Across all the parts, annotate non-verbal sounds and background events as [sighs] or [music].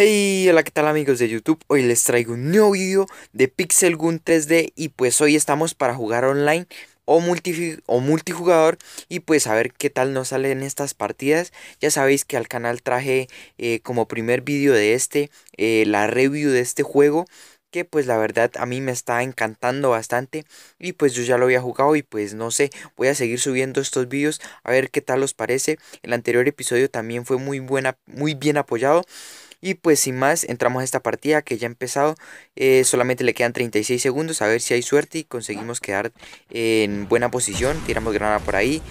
Hey, hola, ¿qué tal amigos de YouTube? Hoy les traigo un nuevo video de Pixel Gun 3D y pues hoy estamos para jugar online o, multijugador y pues a ver qué tal nos salen estas partidas. Ya sabéis que al canal traje eh, como primer video de este eh, la review de este juego que pues la verdad a mí me está encantando bastante y pues yo ya lo había jugado y pues no sé, voy a seguir subiendo estos vídeos a ver qué tal os parece. El anterior episodio también fue muy buena, muy bien apoyado y pues sin más, entramos a esta partida que ya ha empezado. Eh, solamente le quedan 36 segundos. A ver si hay suerte y conseguimos quedar en buena posición. Tiramos granada por ahí.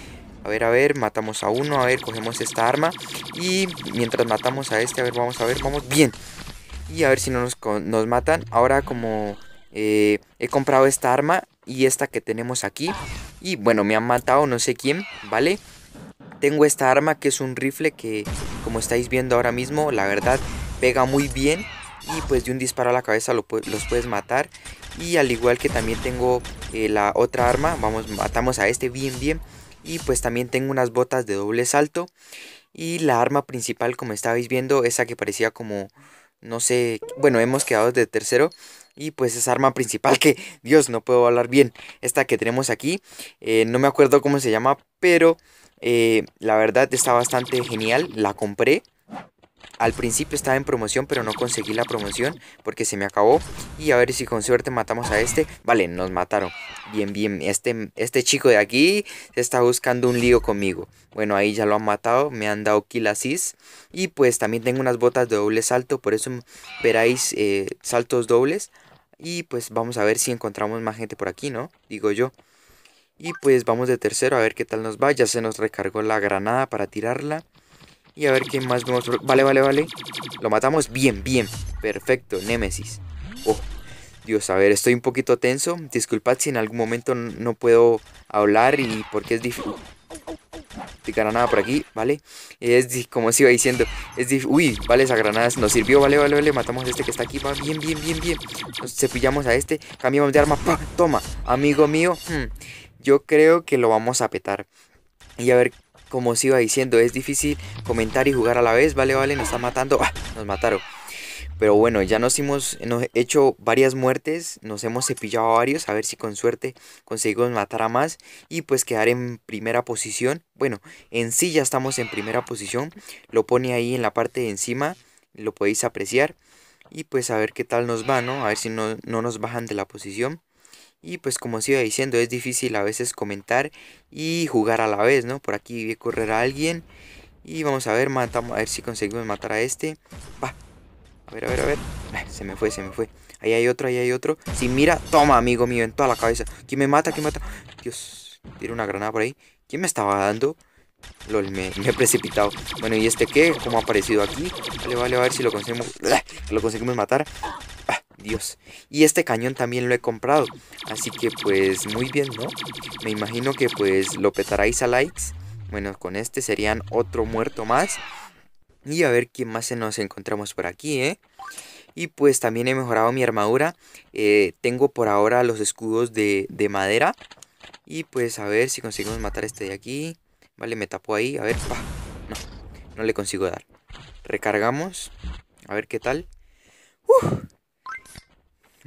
A ver, a ver, matamos a uno. A ver, cogemos esta arma. Y mientras matamos a este, a ver, vamos a ver, vamos bien. Y a ver si no nos, matan. Ahora como eh, he comprado esta arma y esta que tenemos aquí. Y bueno, me han matado no sé quién, ¿vale? Tengo esta arma que es un rifle que como estáis viendo ahora mismo, la verdad pega muy bien y pues de un disparo a la cabeza los puedes matar. Y al igual que también tengo eh, la otra arma, vamos, matamos a este bien bien. Y pues también tengo unas botas de doble salto. Y la arma principal, como estabais viendo, esa que parecía como, no sé, bueno, hemos quedado de tercero. Y pues esa arma principal que, [laughs] Dios, no puedo hablar bien. Esta que tenemos aquí, eh, no me acuerdo cómo se llama, pero eh, la verdad está bastante genial. La compré. Al principio estaba en promoción, pero no conseguí la promoción porque se me acabó. Y a ver si con suerte matamos a este. Vale, nos mataron. Bien, bien. Este, este chico de aquí está buscando un lío conmigo. Bueno, ahí ya lo han matado. Me han dado kill assist. Y pues también tengo unas botas de doble salto. Por eso veráis eh, saltos dobles. Y pues vamos a ver si encontramos más gente por aquí, ¿no? Digo yo. Y pues vamos de tercero a ver qué tal nos va. Ya se nos recargó la granada para tirarla. Y a ver qué más vemos. Vale, vale, vale. Lo matamos bien, bien. Perfecto, Némesis. Oh, Dios, a ver, estoy un poquito tenso. Disculpad si en algún momento no puedo hablar y porque es difícil. nada por aquí, ¿vale? Es como se iba diciendo, es Uy, vale, esa granada nos sirvió, vale, vale, vale. Matamos a este que está aquí, va bien, bien, bien, bien. Nos cepillamos a este, cambiamos de arma, Toma, amigo mío. Hmm, yo creo que lo vamos a petar. Y a ver como os iba diciendo, es difícil comentar y jugar a la vez. Vale, vale, nos está matando. Ah, nos mataron. Pero bueno, ya nos hemos hecho varias muertes, nos hemos cepillado varios, a ver si con suerte conseguimos matar a más y pues quedar en primera posición. Bueno, en sí ya estamos en primera posición, lo pone ahí en la parte de encima, lo podéis apreciar y pues a ver qué tal nos va, ¿no? A ver si no nos bajan de la posición. Y pues como os iba diciendo, es difícil a veces comentar y jugar a la vez, ¿no? Por aquí vi correr a alguien. Y vamos a ver, matamos, a ver si conseguimos matar a este. Va. A ver, a ver, a ver. Ah, se me fue, se me fue. Ahí hay otro, ahí hay otro. Si mira, toma, amigo mío, en toda la cabeza. ¿Quién me mata? ¿Quién mata? Dios, Tiene una granada por ahí. ¿Quién me estaba dando? Lol, me, he precipitado. Bueno, ¿y este qué? ¿Cómo ha aparecido aquí? Vale, vale, a ver si lo conseguimos. Ah, lo conseguimos matar. Ah, Dios. Y este cañón también lo he comprado. Así que pues muy bien, ¿no? Me imagino que pues lo petaráis a likes. Bueno, con este serían otro muerto más. Y a ver quién más se nos encontramos por aquí, ¿eh? Y pues también he mejorado mi armadura. Eh, tengo por ahora los escudos de, de madera. Y pues a ver si conseguimos matar este de aquí. Vale, me tapó ahí. A ver, No, no le consigo dar. Recargamos. A ver qué tal. ¡Uf!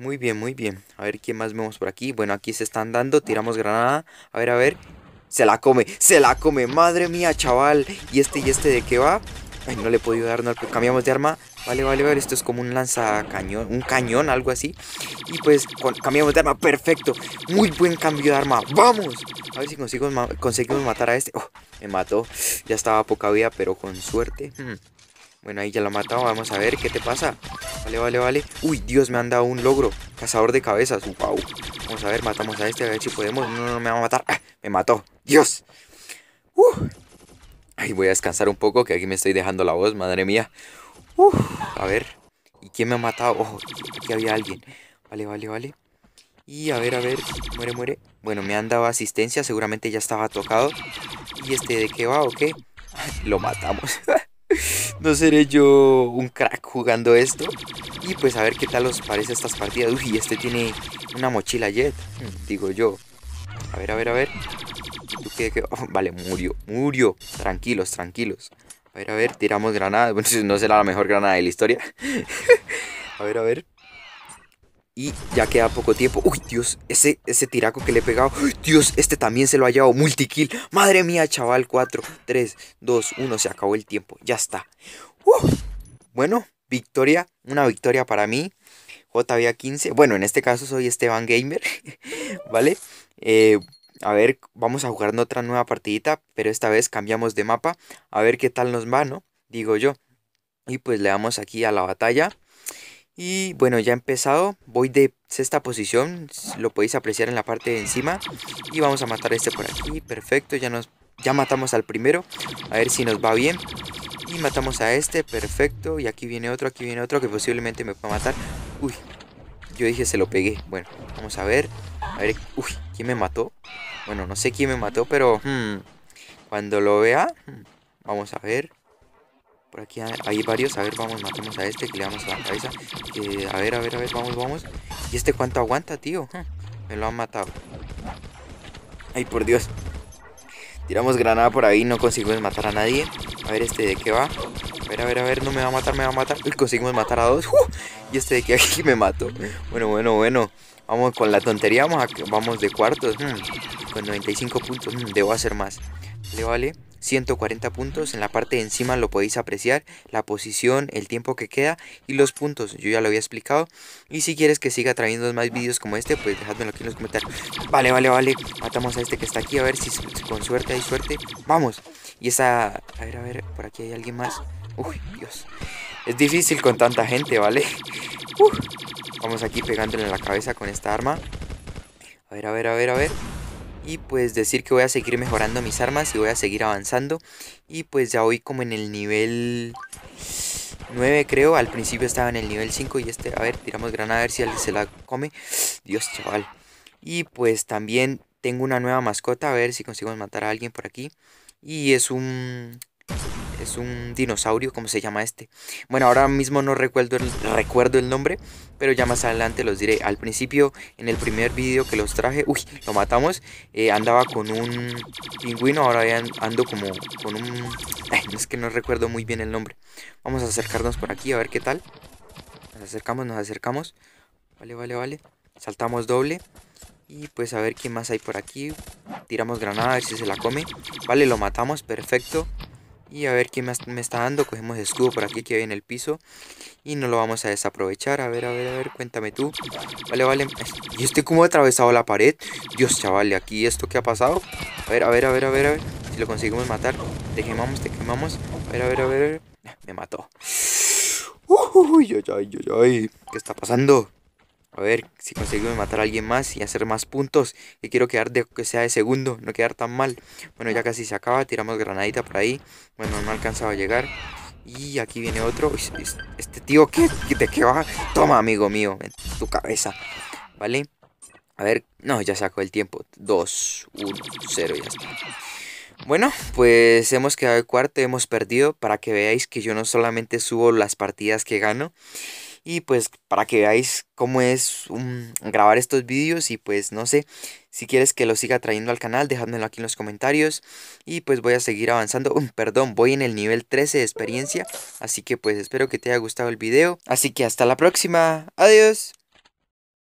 Muy bien, muy bien. A ver quién más vemos por aquí. Bueno, aquí se están dando. Tiramos granada. A ver, a ver. Se la come, se la come. Madre mía, chaval. ¿Y este y este de qué va? Ay, no le he podido dar, cambiamos de arma. Vale, vale, ver esto es como un lanzacañón, un cañón, algo así. Y pues cambiamos de arma, perfecto. Muy buen cambio de arma, vamos. A ver si consigo, conseguimos matar a este. Oh, me mató, ya estaba poca vida, pero con suerte. Hmm. Bueno, ahí ya lo ha matado. Vamos a ver qué te pasa. Vale, vale, vale. Uy, Dios, me han dado un logro. Cazador de cabezas. Wow. Vamos a ver, matamos a este, a ver si podemos. No, no, no me va a matar. Ah, me mató. Dios. Uh. Ahí voy a descansar un poco, que aquí me estoy dejando la voz, madre mía. Uh. A ver. ¿Y quién me ha matado? Ojo, aquí había alguien. Vale, vale, vale. Y a ver, a ver, muere, muere. Bueno, me han dado asistencia, seguramente ya estaba tocado. ¿Y este de qué va o qué? [laughs] Lo matamos. [laughs] ¿No seré yo un crack jugando esto? Y pues a ver qué tal os parece estas partidas. Uy, este tiene una mochila jet, hmm, digo yo. A ver, a ver, a ver. qué? Oh, vale, murió, murió. Tranquilos, tranquilos. A ver, a ver, tiramos granadas. [laughs] Bueno, no será la mejor granada de la historia. [laughs] a ver, a ver. Y ya queda poco tiempo. Uy, Dios, ese, ese tiraco que le he pegado. Dios, este también se lo ha llevado. Multikill. Madre mía, chaval. 4, 3, 2, 1. Se acabó el tiempo. Ya está. Bueno, victoria. Una victoria para mí. JBA15. Bueno, en este caso soy Esteban Gamer. [laughs] ¿Vale? Eh, a ver, vamos a jugar otra nueva partidita. Pero esta vez cambiamos de mapa. A ver qué tal nos va, ¿no? Digo yo. Y pues le damos aquí a la batalla. Y bueno, ya he empezado. Voy de sexta posición. Lo podéis apreciar en la parte de encima. Y vamos a matar a este por aquí. Perfecto, ya nos ya matamos al primero. A ver si nos va bien. Y matamos a este, perfecto. Y aquí viene otro, aquí viene otro que posiblemente me pueda matar. Uy, yo dije se lo pegué. Bueno, vamos a ver. A ver, uy, ¿quién me mató? Bueno, no sé quién me mató, pero hmm, cuando lo vea, hmm, vamos a ver. Por aquí hay varios. A ver, vamos, matamos a este que le damos a la cabeza. Eh, a ver, a ver, a ver, vamos, vamos. ¿Y este cuánto aguanta, tío? Me lo han matado. Ay, por Dios. Tiramos granada por ahí, no conseguimos matar a nadie. A ver este de qué va. A ver, a ver, a ver, no me va a matar, me va a matar. Uy, conseguimos matar a dos. Y este de aquí me mato Bueno, bueno, bueno. Vamos con la tontería, vamos, vamos de cuartos. Hmm, con 95 puntos. Hmm, debo hacer más. Le vale. 140 puntos. En la parte de encima lo podéis apreciar, la posición, el tiempo que queda y los puntos. Yo ya lo había explicado. Y si quieres que siga trayendo más vídeos como este, pues dejadmelo aquí en los comentarios. Vale, vale, vale. Matamos a este que está aquí. A ver si con suerte hay suerte. Vamos. Y esa... A ver, a ver. Por aquí hay alguien más. Uy, Dios. Es difícil con tanta gente, ¿vale? Vamos aquí pegándole en la cabeza con esta arma. A ver, a ver, a ver, a ver y pues decir que voy a seguir mejorando mis armas y voy a seguir avanzando y pues ya voy como en el nivel 9 creo, al principio estaba en el nivel 5 y este, a ver, tiramos granada a ver si se la come, Dios chaval y pues también tengo una nueva mascota, a ver si consigo matar a alguien por aquí y es un es un dinosaurio, como se llama este. Bueno, ahora mismo no recuerdo el, recuerdo el nombre, pero ya más adelante los diré. Al principio, en el primer vídeo que los traje, uy, lo matamos, eh, andaba con un pingüino, ahora ando como con un... es que no recuerdo muy bien el nombre. Vamos a acercarnos por aquí a ver qué tal. Nos acercamos, nos acercamos. Vale, vale, vale. Saltamos doble. Y pues a ver qué más hay por aquí. Tiramos granada, a ver si se la come. Vale, lo matamos, perfecto. Y a ver qué me está dando. Cogemos escudo por aquí que hay en el piso. Y no lo vamos a desaprovechar. A ver, a ver, a ver. Cuéntame tú. Vale, vale. [laughs] ¿Y este como ha atravesado la pared? Dios, chaval. ¿Aquí esto que ha pasado? A ver, a ver, a ver, a ver. A ver. Si lo conseguimos matar. Te quemamos, te quemamos. A ver, a ver, a ver. [laughs] Me mató. [sighs] Uy, uy, ay, ay, ¿Qué está pasando? A ver si conseguimos matar a alguien más y hacer más puntos. Que quiero quedar de que sea de segundo, no quedar tan mal. Bueno, ya casi se acaba. Tiramos granadita por ahí. Bueno, no alcanzado a llegar. Y aquí viene otro. Este tío, ¿qué? te qué va? Toma, amigo mío, en tu cabeza. ¿Vale? A ver, no, ya sacó el tiempo. Dos, uno, cero, ya Bueno, pues hemos quedado de cuarto, hemos perdido, para que veáis que yo no solamente subo las partidas que gano, y pues para que veáis cómo es um, grabar estos vídeos y pues no sé, si quieres que lo siga trayendo al canal, dejádmelo aquí en los comentarios. Y pues voy a seguir avanzando. [laughs] perdón, voy en el nivel 13 de experiencia. Así que pues espero que te haya gustado el video. Así que hasta la próxima. Adiós.